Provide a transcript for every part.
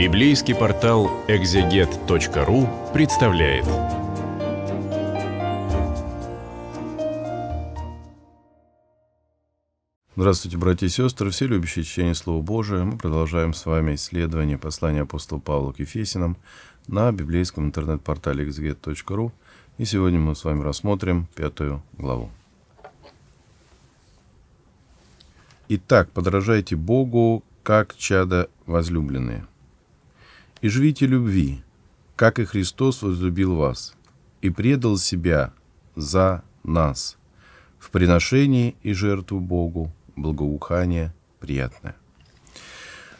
Библейский портал экзегет.ру представляет. Здравствуйте, братья и сестры, все любящие чтение Слова Божия. Мы продолжаем с вами исследование послания апостола Павла к Ефесинам на библейском интернет-портале exeget.ru. И сегодня мы с вами рассмотрим пятую главу. Итак, подражайте Богу, как чада возлюбленные и живите любви, как и Христос возлюбил вас и предал себя за нас в приношении и жертву Богу благоухание приятное.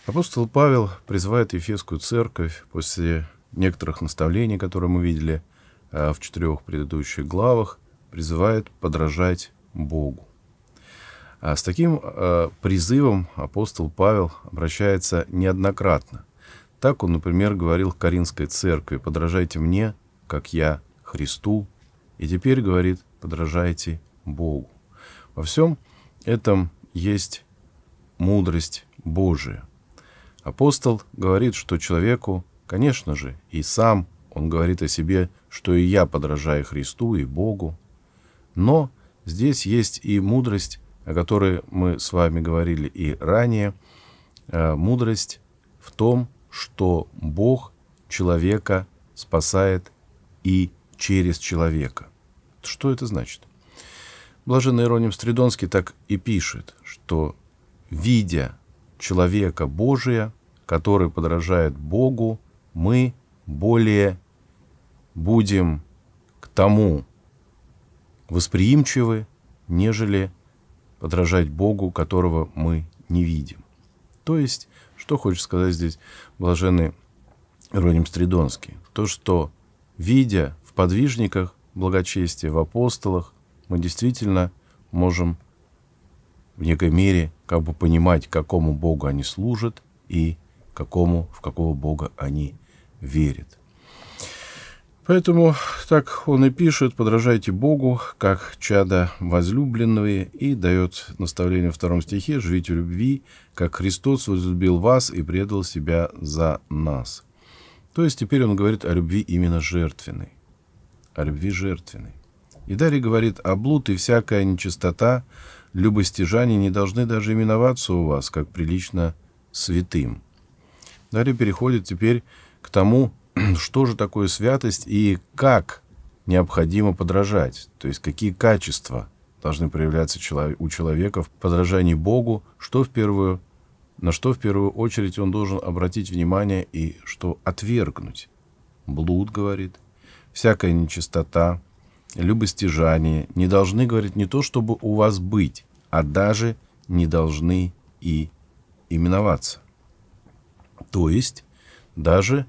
Апостол Павел призывает Ефесскую церковь после некоторых наставлений, которые мы видели э, в четырех предыдущих главах, призывает подражать Богу. А с таким э, призывом апостол Павел обращается неоднократно так он, например, говорил Каринской церкви «Подражайте мне, как я Христу», и теперь говорит «Подражайте Богу». Во всем этом есть мудрость Божия. Апостол говорит, что человеку, конечно же, и сам он говорит о себе, что и я подражаю Христу и Богу. Но здесь есть и мудрость, о которой мы с вами говорили и ранее, э, мудрость в том, что Бог человека спасает и через человека. Что это значит? Блаженный Ироним Стридонский так и пишет, что видя человека Божия, который подражает Богу, мы более будем к тому восприимчивы, нежели подражать Богу, которого мы не видим. То есть что хочет сказать здесь блаженный Ироним Стридонский? То, что, видя в подвижниках благочестие, в апостолах, мы действительно можем в некой мере как бы понимать, какому Богу они служат и какому, в какого Бога они верят. Поэтому так он и пишет, подражайте Богу, как чада возлюбленные, и дает наставление в втором стихе, живите в любви, как Христос возлюбил вас и предал себя за нас. То есть теперь он говорит о любви именно жертвенной. О любви жертвенной. И Дарий говорит, а блуд и всякая нечистота, любостяжане не должны даже именоваться у вас, как прилично святым. Дарий переходит теперь к тому, что же такое святость и как необходимо подражать, то есть какие качества должны проявляться у человека в подражании Богу, что в первую, на что в первую очередь он должен обратить внимание и что отвергнуть. Блуд, говорит, всякая нечистота, любостяжание не должны, говорит, не то, чтобы у вас быть, а даже не должны и именоваться. То есть даже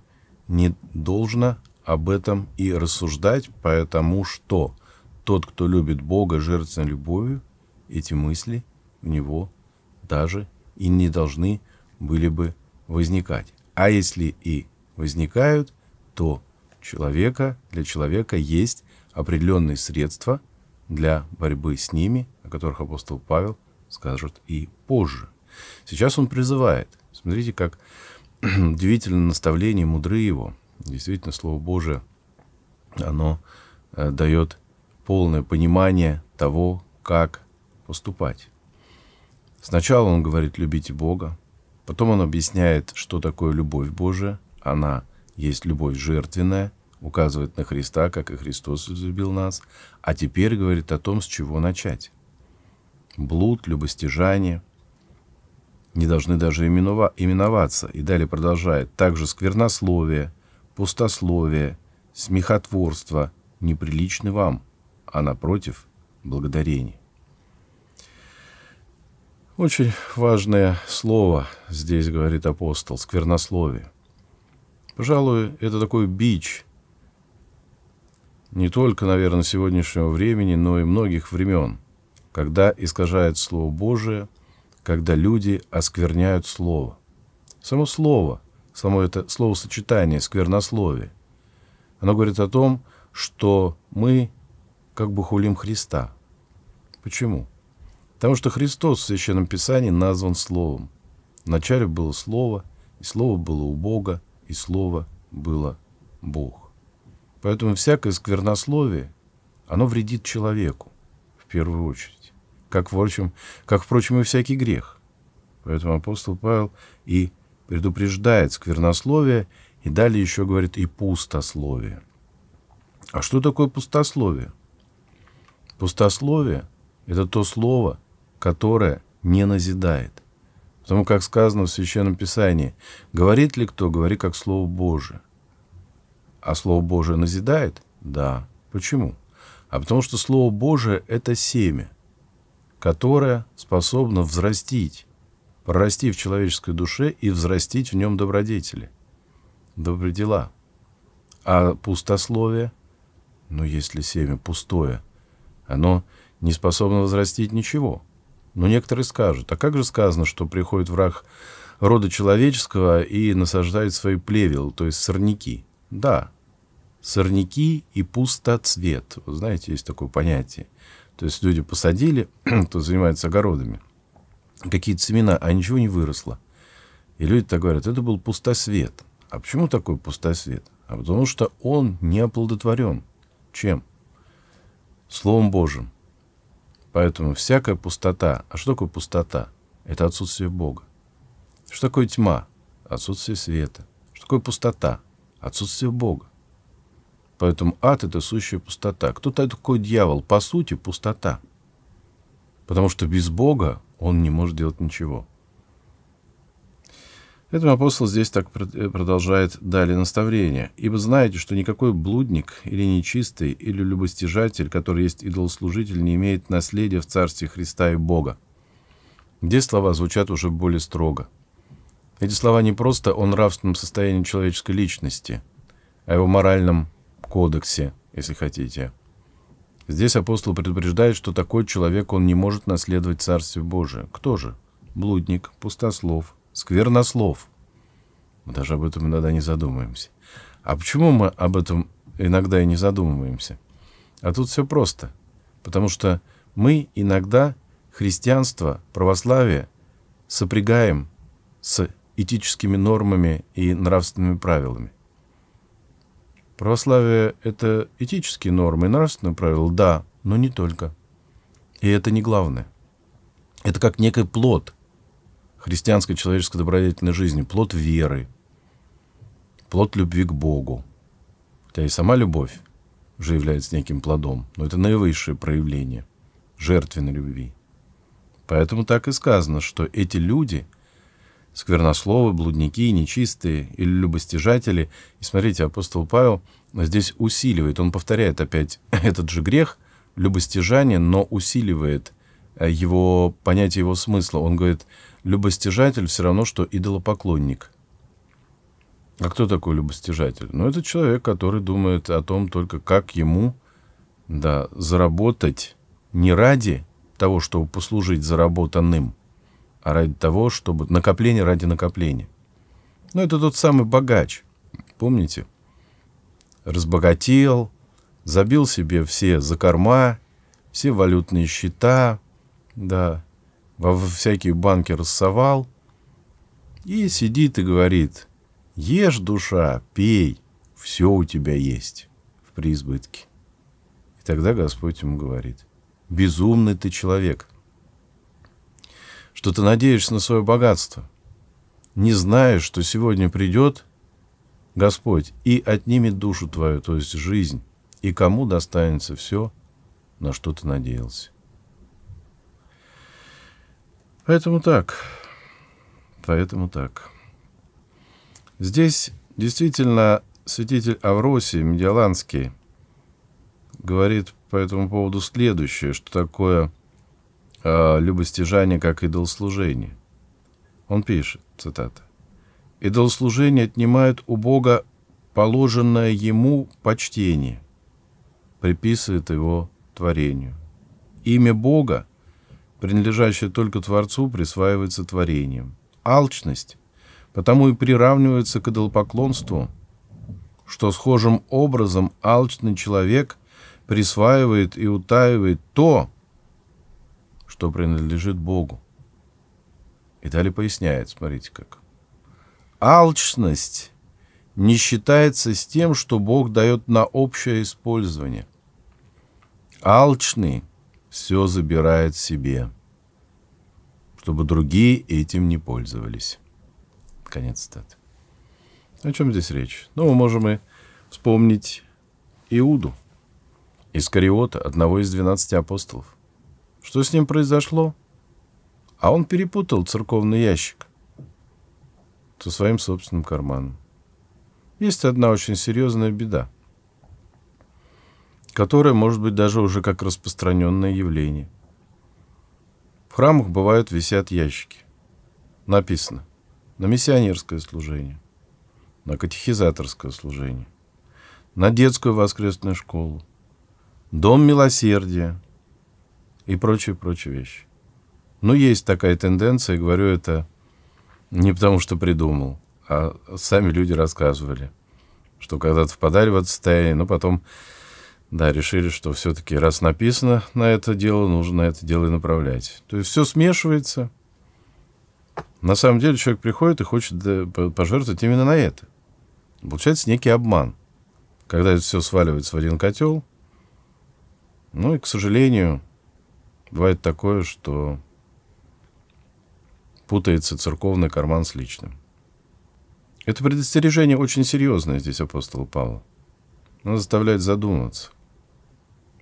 не должно об этом и рассуждать, потому что тот, кто любит Бога жертвенной любовью, эти мысли у него даже и не должны были бы возникать. А если и возникают, то человека, для человека есть определенные средства для борьбы с ними, о которых апостол Павел скажет и позже. Сейчас он призывает. Смотрите, как удивительно наставление, мудры его. Действительно, Слово Божие, оно э, дает полное понимание того, как поступать. Сначала он говорит «любите Бога», потом он объясняет, что такое любовь Божия. Она есть любовь жертвенная, указывает на Христа, как и Христос любил нас, а теперь говорит о том, с чего начать. Блуд, любостяжание – не должны даже именоваться. И далее продолжает. Также сквернословие, пустословие, смехотворство неприличны вам, а напротив – благодарение. Очень важное слово здесь говорит апостол – сквернословие. Пожалуй, это такой бич не только, наверное, сегодняшнего времени, но и многих времен, когда искажает Слово Божие – когда люди оскверняют слово. Само слово, само это словосочетание, сквернословие, оно говорит о том, что мы как бы хулим Христа. Почему? Потому что Христос в Священном Писании назван Словом. Вначале было Слово, и Слово было у Бога, и Слово было Бог. Поэтому всякое сквернословие, оно вредит человеку в первую очередь как, впрочем, как, впрочем, и всякий грех. Поэтому апостол Павел и предупреждает сквернословие, и далее еще говорит и пустословие. А что такое пустословие? Пустословие – это то слово, которое не назидает. Потому как сказано в Священном Писании, говорит ли кто, говори как Слово Божие. А Слово Божие назидает? Да. Почему? А потому что Слово Божие – это семя – которая способна взрастить, прорасти в человеческой душе и взрастить в нем добродетели, добрые дела. А пустословие, ну если семя пустое, оно не способно возрастить ничего. Но ну, некоторые скажут, а как же сказано, что приходит враг рода человеческого и насаждает свои плевел, то есть сорняки? Да, сорняки и пустоцвет. Вы знаете, есть такое понятие – то есть люди посадили, кто занимается огородами, какие-то семена, а ничего не выросло. И люди так говорят, это был пустосвет. А почему такой пустосвет? А потому что он не оплодотворен. Чем? Словом Божьим. Поэтому всякая пустота. А что такое пустота? Это отсутствие Бога. Что такое тьма? Отсутствие света. Что такое пустота? Отсутствие Бога. Поэтому ад — это сущая пустота. Кто такой дьявол? По сути, пустота. Потому что без Бога он не может делать ничего. Этому апостол здесь так э, продолжает далее наставление. «Ибо знаете, что никакой блудник или нечистый, или любостяжатель, который есть идолослужитель, не имеет наследия в Царстве Христа и Бога». Здесь слова звучат уже более строго. Эти слова не просто о нравственном состоянии человеческой личности, а его моральном кодексе, если хотите. Здесь апостол предупреждает, что такой человек, он не может наследовать Царствие Божие. Кто же? Блудник, пустослов, сквернослов. Мы даже об этом иногда не задумываемся. А почему мы об этом иногда и не задумываемся? А тут все просто. Потому что мы иногда христианство, православие сопрягаем с этическими нормами и нравственными правилами. Православие — это этические нормы и нравственные правила, да, но не только. И это не главное. Это как некий плод христианской человеческой добродетельной жизни, плод веры, плод любви к Богу. Хотя и сама любовь уже является неким плодом, но это наивысшее проявление жертвенной любви. Поэтому так и сказано, что эти люди — сквернословы, блудники, нечистые или любостяжатели. И смотрите, апостол Павел здесь усиливает, он повторяет опять этот же грех, любостяжание, но усиливает э, его понятие его смысла. Он говорит, любостяжатель все равно, что идолопоклонник. А кто такой любостяжатель? Ну, это человек, который думает о том только, как ему да, заработать не ради того, чтобы послужить заработанным – а ради того, чтобы... Накопление ради накопления. Ну, это тот самый богач, помните? Разбогател, забил себе все закорма, все валютные счета, да, во всякие банки рассовал. И сидит и говорит, ешь, душа, пей, все у тебя есть в преизбытке. И тогда Господь ему говорит, безумный ты человек, что ты надеешься на свое богатство, не зная, что сегодня придет Господь и отнимет душу твою, то есть жизнь, и кому достанется все, на что ты надеялся. Поэтому так. Поэтому так. Здесь действительно святитель Авросий Медиаланский говорит по этому поводу следующее, что такое – Э, любостяжание как идолослужение. Он пишет, цитата, «Идолослужение отнимает у Бога положенное ему почтение, приписывает его творению. Имя Бога, принадлежащее только Творцу, присваивается творением. Алчность потому и приравнивается к идолопоклонству, что схожим образом алчный человек присваивает и утаивает то, что принадлежит Богу. И далее поясняет, смотрите как. Алчность не считается с тем, что Бог дает на общее использование. Алчный все забирает себе, чтобы другие этим не пользовались. Конец цитаты. О чем здесь речь? Ну, мы можем и вспомнить Иуду, Искариота, одного из двенадцати апостолов – что с ним произошло? А он перепутал церковный ящик со своим собственным карманом. Есть одна очень серьезная беда, которая может быть даже уже как распространенное явление. В храмах бывают висят ящики. Написано на миссионерское служение, на катехизаторское служение, на детскую воскресную школу, дом милосердия – и прочие-прочие вещи. Но есть такая тенденция, и говорю это не потому, что придумал, а сами люди рассказывали, что когда-то впадали в это состояние, но потом, да, решили, что все-таки раз написано на это дело, нужно на это дело и направлять. То есть все смешивается. На самом деле человек приходит и хочет пожертвовать именно на это. Получается некий обман, когда это все сваливается в один котел. Ну и, к сожалению, Бывает такое, что путается церковный карман с личным. Это предостережение очень серьезное здесь апостола Павла. Оно заставляет задуматься.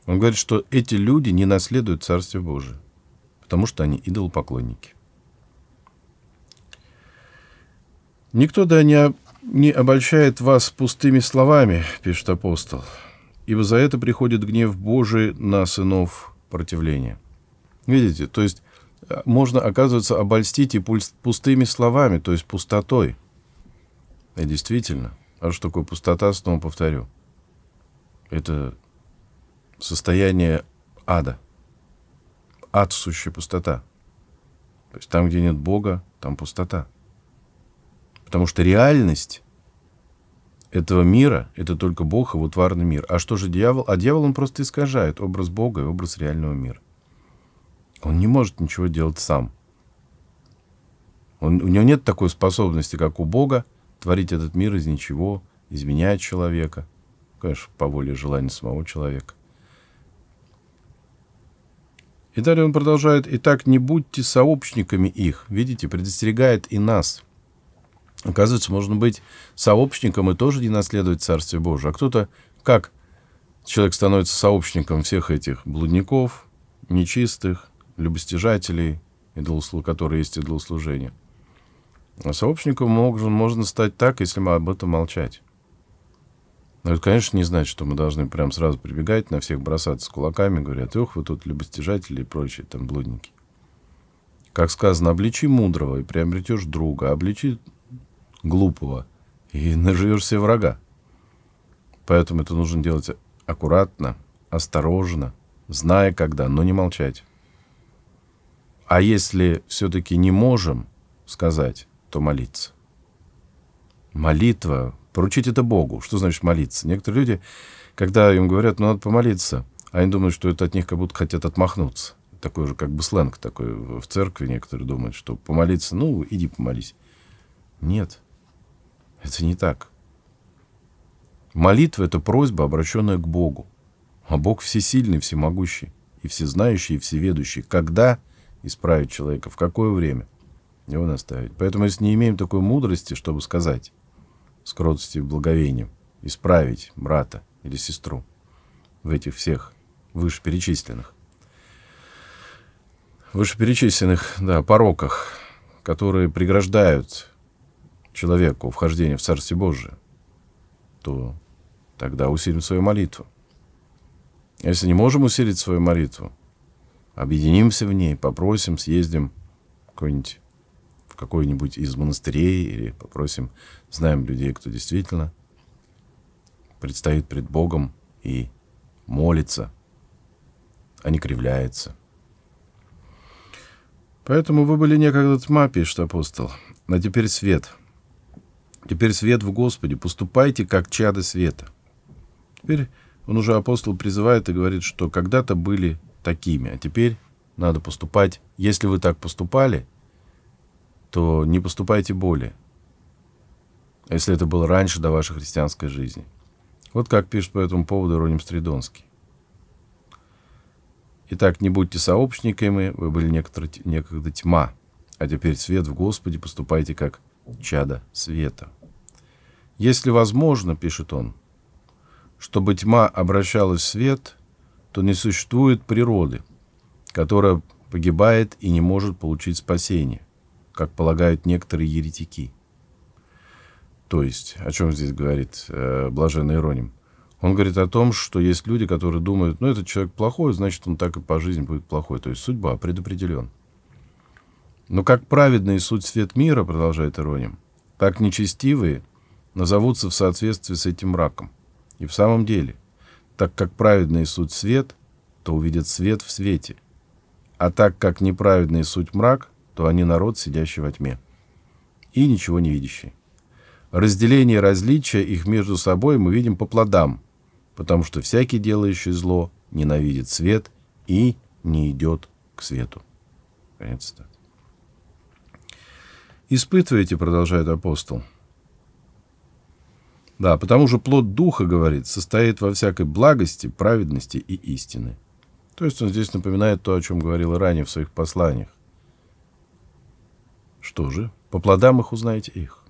Он говорит, что эти люди не наследуют Царствие Божие, потому что они идолопоклонники. «Никто да не, не обольщает вас пустыми словами», — пишет апостол, «ибо за это приходит гнев Божий на сынов противления». Видите, то есть э, можно, оказывается, обольстить и пустыми словами, то есть пустотой. И действительно, а что такое пустота, снова повторю. Это состояние ада. Ад сущая пустота. То есть там, где нет Бога, там пустота. Потому что реальность этого мира — это только Бог, его тварный мир. А что же дьявол? А дьявол, он просто искажает образ Бога и образ реального мира. Он не может ничего делать сам. Он, у него нет такой способности, как у Бога, творить этот мир из ничего, изменять человека. Конечно, по воле желания самого человека. И далее он продолжает, «Итак, не будьте сообщниками их». Видите, предостерегает и нас. Оказывается, можно быть сообщником и тоже не наследовать Царствие Божие. А кто-то, как человек становится сообщником всех этих блудников, нечистых, любостяжателей, идолослу... которые есть идолослужение. А сообщником можно, можно стать так, если мы об этом молчать. Но это, конечно, не значит, что мы должны прям сразу прибегать, на всех бросаться с кулаками, говорят, ух, вы тут любостяжатели и прочие там блудники. Как сказано, обличи мудрого и приобретешь друга, обличи глупого и наживешь себе врага. Поэтому это нужно делать аккуратно, осторожно, зная когда, но не молчать. А если все-таки не можем сказать, то молиться. Молитва. Поручить это Богу. Что значит молиться? Некоторые люди, когда им говорят, ну, надо помолиться, они думают, что это от них как будто хотят отмахнуться. Такой же как бы сленг такой в церкви. Некоторые думают, что помолиться, ну, иди помолись. Нет, это не так. Молитва — это просьба, обращенная к Богу. А Бог всесильный, всемогущий, и всезнающий, и всеведущий. Когда исправить человека, в какое время его наставить. Поэтому, если не имеем такой мудрости, чтобы сказать с кротостью и благовением, исправить брата или сестру в этих всех вышеперечисленных, вышеперечисленных да, пороках, которые преграждают человеку вхождение в Царствие Божие, то тогда усилим свою молитву. А если не можем усилить свою молитву, объединимся в ней, попросим, съездим какой-нибудь в какой-нибудь из монастырей или попросим, знаем людей, кто действительно предстоит пред Богом и молится, а не кривляется. Поэтому вы были некогда тьма, пишет апостол, а теперь свет. Теперь свет в Господе. Поступайте, как чады света. Теперь он уже апостол призывает и говорит, что когда-то были такими, а теперь надо поступать. Если вы так поступали, то не поступайте более, а если это было раньше до вашей христианской жизни. Вот как пишет по этому поводу Роним Стридонский. Итак, не будьте сообщниками, вы были некоторые, некогда тьма, а теперь свет в Господе, поступайте как чада света. Если возможно, пишет он, чтобы тьма обращалась в свет – то не существует природы, которая погибает и не может получить спасение, как полагают некоторые еретики. То есть, о чем здесь говорит э, блаженный Ироним? Он говорит о том, что есть люди, которые думают, ну, этот человек плохой, значит, он так и по жизни будет плохой. То есть судьба предопределен. Но как праведный суть свет мира, продолжает Ироним, так нечестивые назовутся в соответствии с этим раком, И в самом деле, так как праведный суть свет, то увидят свет в свете. А так как неправедный суть мрак, то они народ, сидящий во тьме. И ничего не видящий. Разделение и различия их между собой мы видим по плодам, потому что всякий, делающий зло, ненавидит свет и не идет к свету. Конец цитаты. «Испытывайте, — продолжает апостол, — да, потому что плод духа, говорит, состоит во всякой благости, праведности и истины. То есть он здесь напоминает то, о чем говорил ранее в своих посланиях. Что же, по плодам их узнаете их.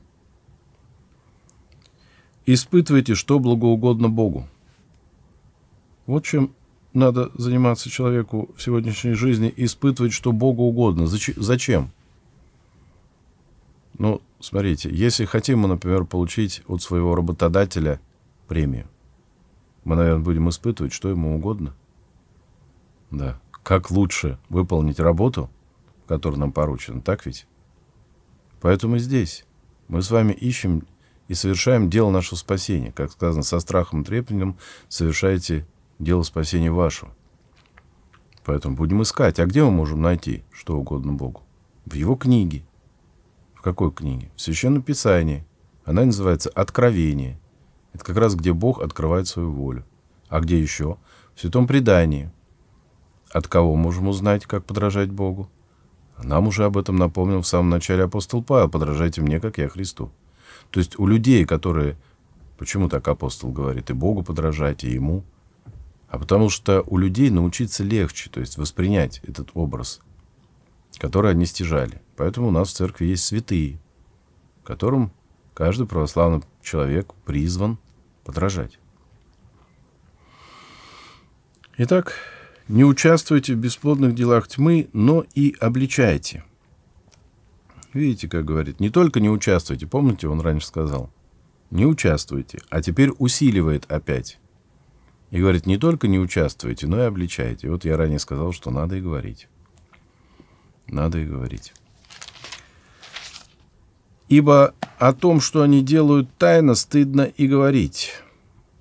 Испытывайте, что благоугодно Богу. Вот чем надо заниматься человеку в сегодняшней жизни, испытывать, что Богу угодно. Зачем? Ну, смотрите, если хотим мы, например, получить от своего работодателя премию, мы, наверное, будем испытывать что ему угодно. Да. Как лучше выполнить работу, которая нам поручена, так ведь? Поэтому здесь мы с вами ищем и совершаем дело нашего спасения. Как сказано, со страхом и трепетом совершаете дело спасения вашего. Поэтому будем искать. А где мы можем найти что угодно Богу? В Его книге, в какой книге? В Священном Писании. Она называется «Откровение». Это как раз где Бог открывает свою волю. А где еще? В Святом Предании. От кого можем узнать, как подражать Богу? Нам уже об этом напомнил в самом начале апостол Павел. «Подражайте мне, как я Христу». То есть у людей, которые... Почему так апостол говорит? И Богу подражайте, и Ему. А потому что у людей научиться легче, то есть воспринять этот образ – которые они стяжали. Поэтому у нас в церкви есть святые, которым каждый православный человек призван подражать. Итак, не участвуйте в бесплодных делах тьмы, но и обличайте. Видите, как говорит, не только не участвуйте, помните, он раньше сказал, не участвуйте, а теперь усиливает опять. И говорит, не только не участвуйте, но и обличайте. Вот я ранее сказал, что надо и говорить надо и говорить. Ибо о том, что они делают тайно, стыдно и говорить.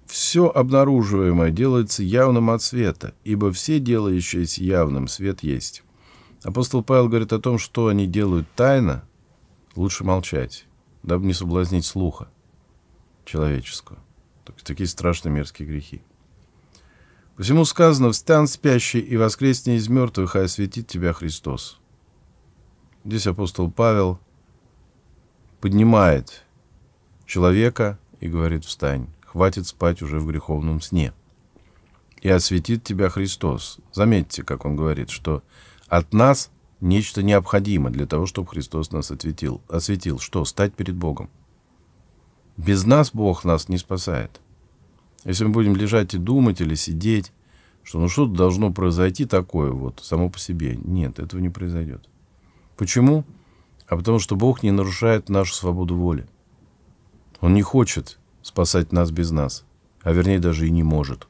Все обнаруживаемое делается явным от света, ибо все делающиеся явным свет есть. Апостол Павел говорит о том, что они делают тайно, лучше молчать, дабы не соблазнить слуха человеческого. Такие страшные мерзкие грехи. Посему сказано, «Встань спящий и воскресни из мертвых, и осветит тебя Христос». Здесь апостол Павел поднимает человека и говорит, встань, хватит спать уже в греховном сне. И осветит тебя Христос. Заметьте, как он говорит, что от нас нечто необходимо для того, чтобы Христос нас осветил. Осветил что? Стать перед Богом. Без нас Бог нас не спасает. Если мы будем лежать и думать или сидеть, что ну что-то должно произойти такое вот само по себе. Нет, этого не произойдет. Почему? А потому что Бог не нарушает нашу свободу воли. Он не хочет спасать нас без нас, а вернее даже и не может.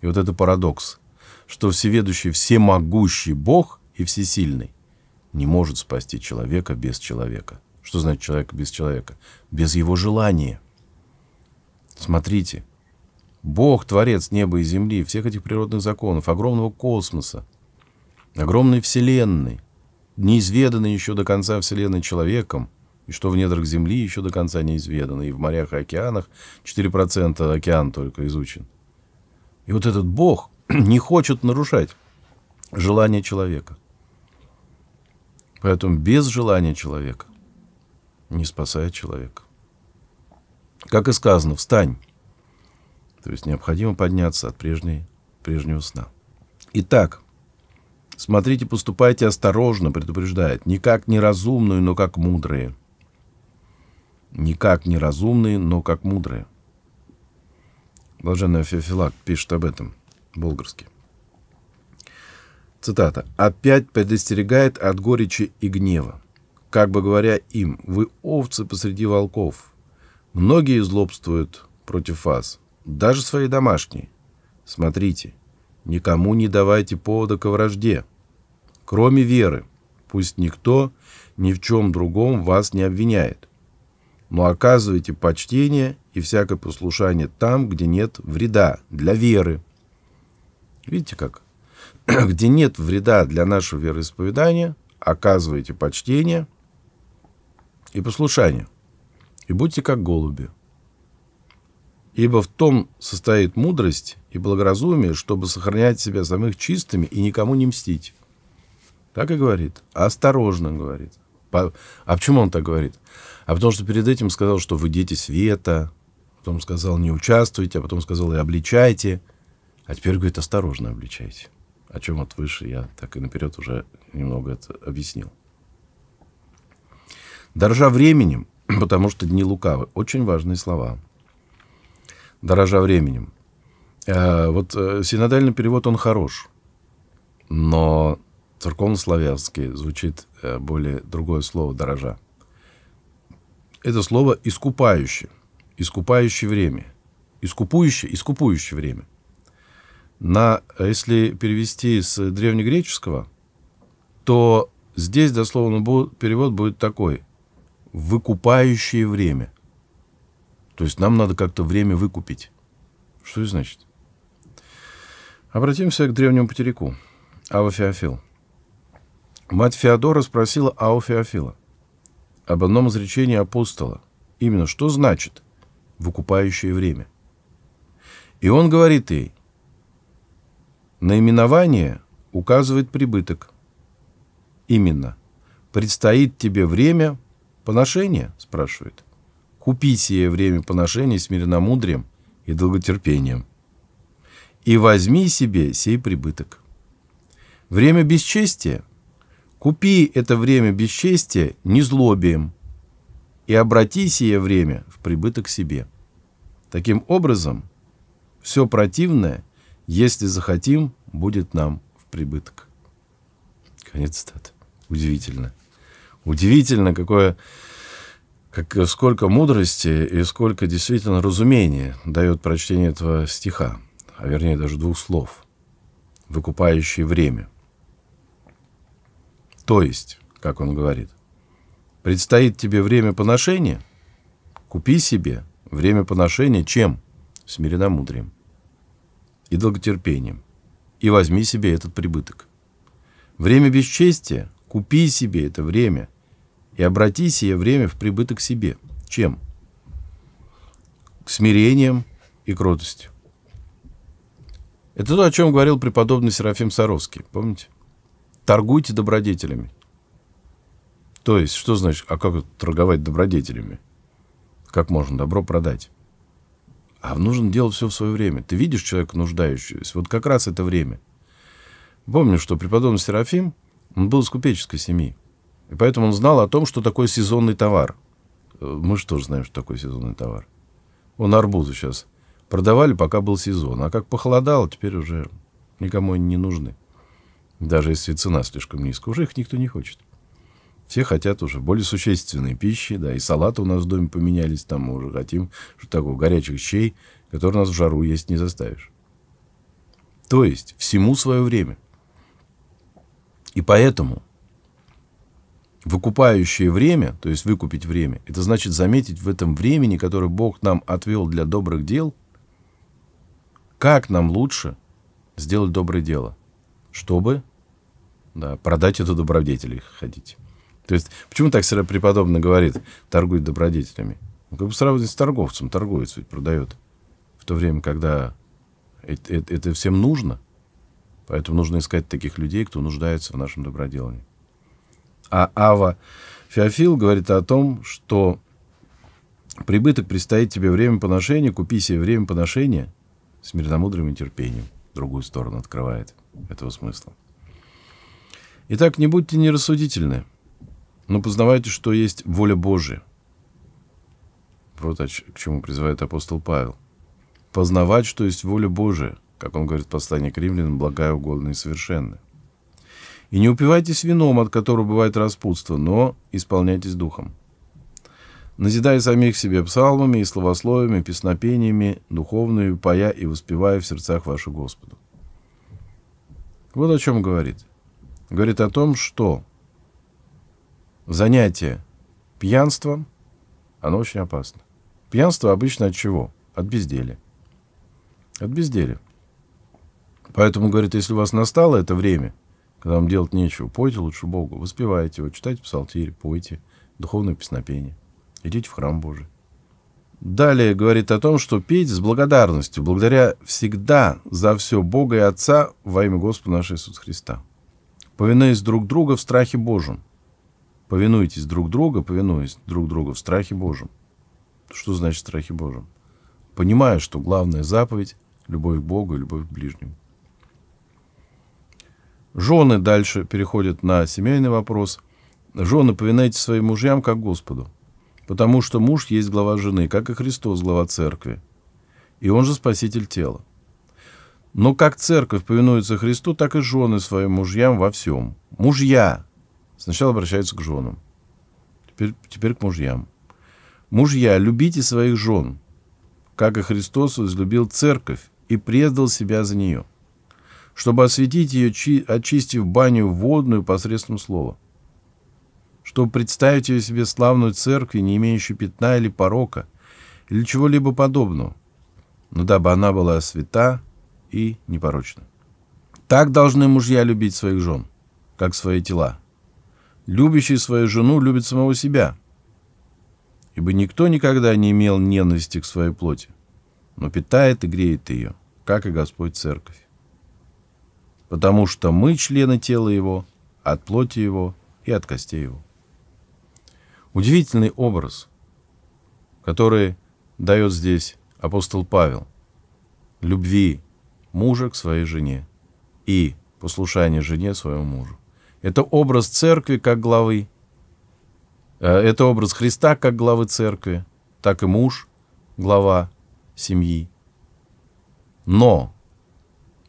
И вот это парадокс, что всеведущий, всемогущий Бог и всесильный не может спасти человека без человека. Что значит человек без человека? Без его желания. Смотрите, Бог, Творец неба и земли, всех этих природных законов, огромного космоса, огромной вселенной, неизведанный еще до конца Вселенной человеком, и что в недрах Земли еще до конца неизведано, и в морях и океанах 4% океан только изучен. И вот этот Бог не хочет нарушать желание человека. Поэтому без желания человека не спасает человека. Как и сказано, встань. То есть необходимо подняться от прежней, прежнего сна. Итак, Смотрите, поступайте осторожно, предупреждает. Не как неразумные, но как мудрые. Не как неразумные, но как мудрые. Блаженный Феофилак пишет об этом, болгарский. Цитата. «Опять предостерегает от горечи и гнева. Как бы говоря им, вы овцы посреди волков. Многие злобствуют против вас, даже свои домашние. Смотрите, Никому не давайте повода ко вражде, кроме веры. Пусть никто ни в чем другом вас не обвиняет. Но оказывайте почтение и всякое послушание там, где нет вреда для веры. Видите как? Где нет вреда для нашего вероисповедания, оказывайте почтение и послушание. И будьте как голуби – Ибо в том состоит мудрость и благоразумие, чтобы сохранять себя самых чистыми и никому не мстить. Так и говорит. Осторожно говорит. По... А почему он так говорит? А потому что перед этим сказал, что вы дети света, потом сказал не участвуйте, а потом сказал и обличайте. А теперь говорит, осторожно обличайте. О чем вот выше я так и наперед уже немного это объяснил. Дорожа временем, потому что дни лукавы. Очень важные слова дорожа временем. Э, вот э, синодальный перевод, он хорош, но церковнославянский звучит э, более другое слово «дорожа». Это слово «искупающее», «искупающее время», «искупующее», «искупующее время». На, если перевести с древнегреческого, то здесь дословно перевод будет такой «выкупающее время». То есть нам надо как-то время выкупить. Что это значит? Обратимся к древнему потеряку. Ава Мать Феодора спросила Ауфеофила об одном из речений апостола. Именно что значит «выкупающее время». И он говорит ей, наименование указывает прибыток. Именно. Предстоит тебе время поношения, спрашивает купи сие время поношений с мирномудрием и долготерпением, и возьми себе сей прибыток. Время бесчестия купи это время бесчестия незлобием и обрати сие время в прибыток себе. Таким образом, все противное, если захотим, будет нам в прибыток. Конец цитаты. Удивительно. Удивительно, какое как, э, сколько мудрости и сколько действительно разумения дает прочтение этого стиха, а вернее даже двух слов, выкупающие время. То есть, как он говорит, предстоит тебе время поношения, купи себе время поношения чем? мудрым и долготерпением, и возьми себе этот прибыток. Время бесчестия, купи себе это время – и обрати сие время в прибыток себе. Чем? К смирением и кротостью. Это то, о чем говорил преподобный Серафим Саровский, помните? Торгуйте добродетелями. То есть, что значит, а как торговать добродетелями? Как можно добро продать? А нужно делать все в свое время. Ты видишь человека нуждающегося, вот как раз это время. Помню, что преподобный Серафим, он был из купеческой семьи. И поэтому он знал о том, что такое сезонный товар. Э, мы же тоже знаем, что такое сезонный товар. Он арбузы сейчас продавали, пока был сезон. А как похолодало, теперь уже никому они не нужны. Даже если цена слишком низкая, уже их никто не хочет. Все хотят уже более существенной пищи, да, и салаты у нас в доме поменялись, там мы уже хотим, что такого, горячих щей, которые нас в жару есть не заставишь. То есть, всему свое время. И поэтому Выкупающее время, то есть выкупить время, это значит заметить в этом времени, которое Бог нам отвел для добрых дел, как нам лучше сделать доброе дело, чтобы да, продать это добродетель, их хотите. То есть, почему так всегда преподобный говорит, торгует добродетелями? Ну, как бы сравнивать с торговцем, торговец ведь продает. В то время, когда это, это, это всем нужно, поэтому нужно искать таких людей, кто нуждается в нашем доброделании. А Ава Феофил говорит о том, что прибыток предстоит тебе время поношения, купи себе время поношения с мирномудрым и терпением. Другую сторону открывает этого смысла. Итак, не будьте нерассудительны, но познавайте, что есть воля Божия. Вот к чему призывает апостол Павел. Познавать, что есть воля Божия, как он говорит в послании к римлянам, благая, угодная и совершенная. И не упивайтесь вином, от которого бывает распутство, но исполняйтесь духом. Назидая самих себе псалмами и словословиями, песнопениями, духовную поя и воспевая в сердцах вашу Господу. Вот о чем говорит. Говорит о том, что занятие пьянством, оно очень опасно. Пьянство обычно от чего? От безделия. От безделия. Поэтому, говорит, если у вас настало это время, когда вам делать нечего, пойте лучше Богу, воспевайте его, читайте псалтири, пойте, духовное песнопение, идите в храм Божий. Далее говорит о том, что петь с благодарностью, благодаря всегда за все Бога и Отца во имя Господа нашего Иисуса Христа. Повинуясь друг друга в страхе Божьем. Повинуйтесь друг друга, повинуясь друг друга в страхе Божьем. Что значит страхе Божьем? Понимая, что главная заповедь – любовь к Богу и любовь к ближнему. Жены дальше переходят на семейный вопрос. Жены, повинайте своим мужьям, как Господу. Потому что муж есть глава жены, как и Христос глава церкви. И он же спаситель тела. Но как церковь повинуется Христу, так и жены своим мужьям во всем. Мужья сначала обращаются к женам, теперь, теперь к мужьям. Мужья, любите своих жен, как и Христос возлюбил церковь и предал себя за нее чтобы осветить ее, очистив баню водную посредством слова. Чтобы представить ее себе славную церкви, не имеющую пятна или порока, или чего-либо подобного, но дабы она была свята и непорочна. Так должны мужья любить своих жен, как свои тела. Любящий свою жену любит самого себя, ибо никто никогда не имел ненависти к своей плоти, но питает и греет ее, как и Господь Церковь потому что мы члены тела его, от плоти его и от костей его. Удивительный образ, который дает здесь апостол Павел. Любви мужа к своей жене и послушания жене своему мужу. Это образ церкви как главы. Э, это образ Христа как главы церкви, так и муж, глава семьи. Но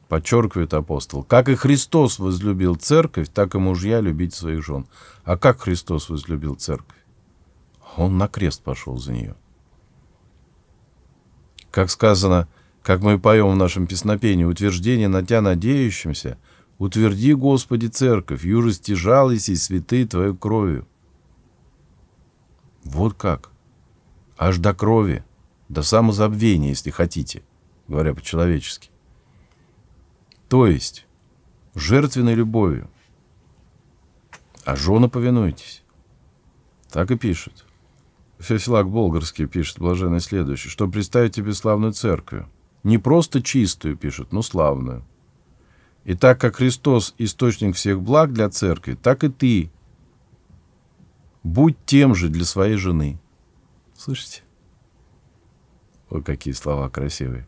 подчеркивает апостол, как и Христос возлюбил церковь, так и мужья любить своих жен. А как Христос возлюбил церковь? Он на крест пошел за нее. Как сказано, как мы поем в нашем песнопении, утверждение на тебя надеющимся, утверди, Господи, церковь, юже стяжалась и святы твою кровью. Вот как. Аж до крови, до самозабвения, если хотите, говоря по-человечески. То есть жертвенной любовью. А жены повинуйтесь. Так и пишет. Феофилак Болгарский пишет, блаженный следующий, что представить тебе славную церковь. Не просто чистую, пишет, но славную. И так как Христос – источник всех благ для церкви, так и ты будь тем же для своей жены. Слышите? Ой, какие слова красивые.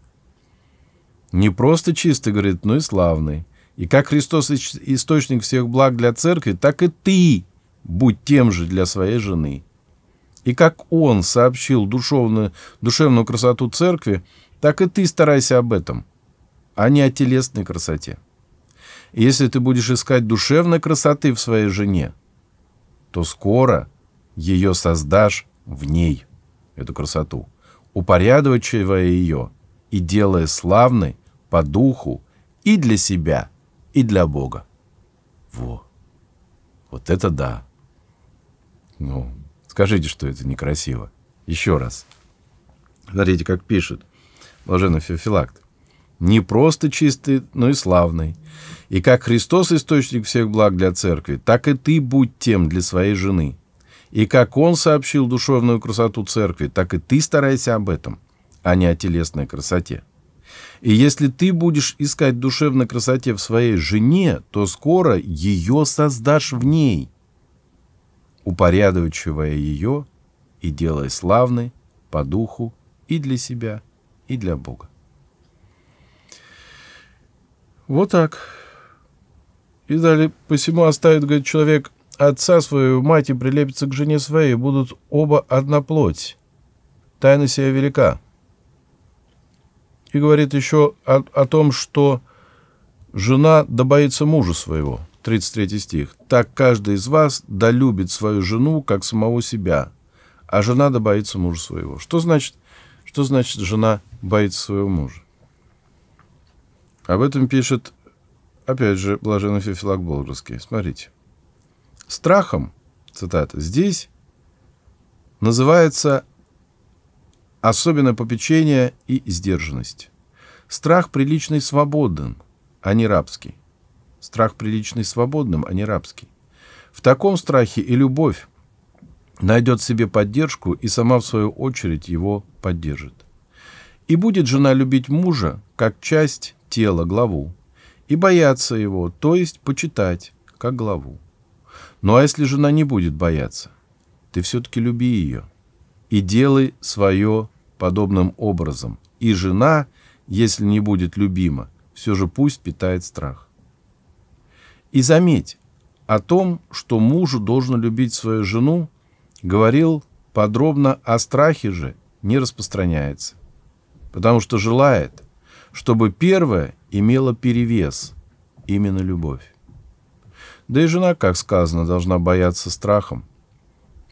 Не просто чистый, говорит, но и славный. И как Христос источник всех благ для церкви, так и ты будь тем же для своей жены. И как Он сообщил душевную, душевную красоту церкви, так и ты старайся об этом, а не о телесной красоте. И если ты будешь искать душевной красоты в своей жене, то скоро ее создашь в ней, эту красоту, упорядочивая ее и делая славной по духу и для себя, и для Бога. Во! Вот это да! Ну, скажите, что это некрасиво. Еще раз. Смотрите, как пишет Блаженный Феофилакт. Не просто чистый, но и славный. И как Христос – источник всех благ для церкви, так и ты будь тем для своей жены. И как Он сообщил душевную красоту церкви, так и ты старайся об этом, а не о телесной красоте. И если ты будешь искать душевной красоте в своей жене, то скоро ее создашь в ней, упорядочивая ее и делая славной по духу и для себя, и для Бога. Вот так. И далее, посему оставит, говорит, человек отца свою, мать и прилепится к жене своей, будут оба одна плоть. Тайна сия велика и говорит еще о, о том, что жена добоится мужа своего. 33 стих. «Так каждый из вас долюбит свою жену, как самого себя, а жена добоится мужа своего». Что значит, что значит жена боится своего мужа? Об этом пишет, опять же, Блаженный Феофилак Болгарский. Смотрите. «Страхом, цитата, здесь называется Особенно попечение и сдержанность. Страх приличный свободным, а не рабский. Страх приличный свободным, а не рабский. В таком страхе и любовь найдет себе поддержку и сама, в свою очередь, его поддержит. И будет жена любить мужа, как часть тела, главу, и бояться его, то есть почитать, как главу. Ну а если жена не будет бояться? Ты все-таки люби ее и делай свое подобным образом. И жена, если не будет любима, все же пусть питает страх. И заметь, о том, что мужу должно любить свою жену, говорил подробно о страхе же не распространяется, потому что желает, чтобы первое имело перевес, именно любовь. Да и жена, как сказано, должна бояться страхом,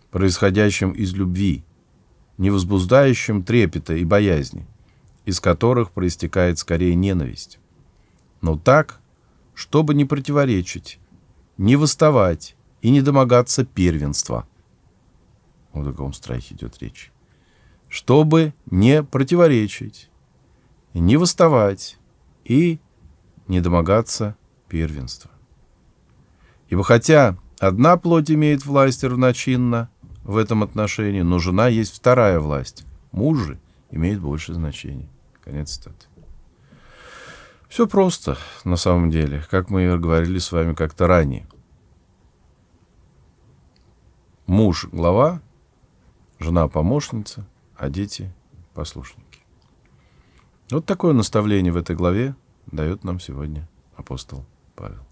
происходящим из любви, не возбуждающим трепета и боязни, из которых проистекает скорее ненависть. Но так, чтобы не противоречить, не восставать и не домогаться первенства. О каком страхе идет речь. Чтобы не противоречить, не восставать и не домогаться первенства. Ибо хотя одна плоть имеет власть равночинно, в этом отношении, но жена есть вторая власть. Муж же имеет больше значения. Конец цитаты. Все просто, на самом деле, как мы и говорили с вами как-то ранее. Муж – глава, жена – помощница, а дети – послушники. Вот такое наставление в этой главе дает нам сегодня апостол Павел.